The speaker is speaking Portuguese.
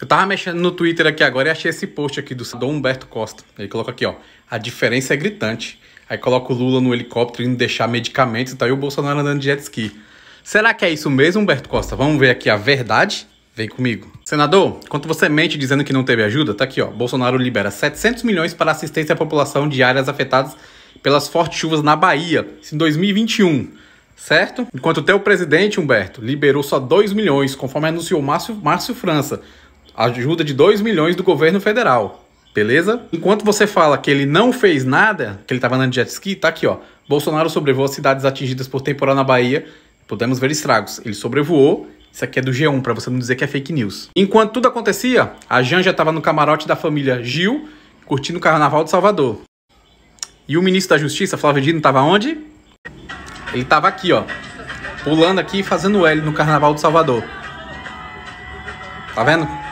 Eu tava mexendo no Twitter aqui agora e achei esse post aqui do Dom Humberto Costa. Ele coloca aqui, ó. A diferença é gritante. Aí coloca o Lula no helicóptero indo deixar medicamentos e tá aí o Bolsonaro andando de jet ski. Será que é isso mesmo, Humberto Costa? Vamos ver aqui a verdade? Vem comigo. Senador, quanto você mente dizendo que não teve ajuda, tá aqui, ó. Bolsonaro libera 700 milhões para assistência à população de áreas afetadas pelas fortes chuvas na Bahia em 2021 certo? Enquanto o teu presidente, Humberto, liberou só 2 milhões, conforme anunciou Márcio, Márcio França, ajuda de 2 milhões do governo federal, beleza? Enquanto você fala que ele não fez nada, que ele estava andando de jet ski, tá aqui, ó. Bolsonaro sobrevoou cidades atingidas por temporal na Bahia, podemos ver estragos. Ele sobrevoou, isso aqui é do G1, para você não dizer que é fake news. Enquanto tudo acontecia, a Janja estava no camarote da família Gil, curtindo o Carnaval de Salvador. E o ministro da Justiça, Flávio Dino, estava onde? Ele estava aqui, ó. Pulando aqui e fazendo L no Carnaval de Salvador. Tá vendo?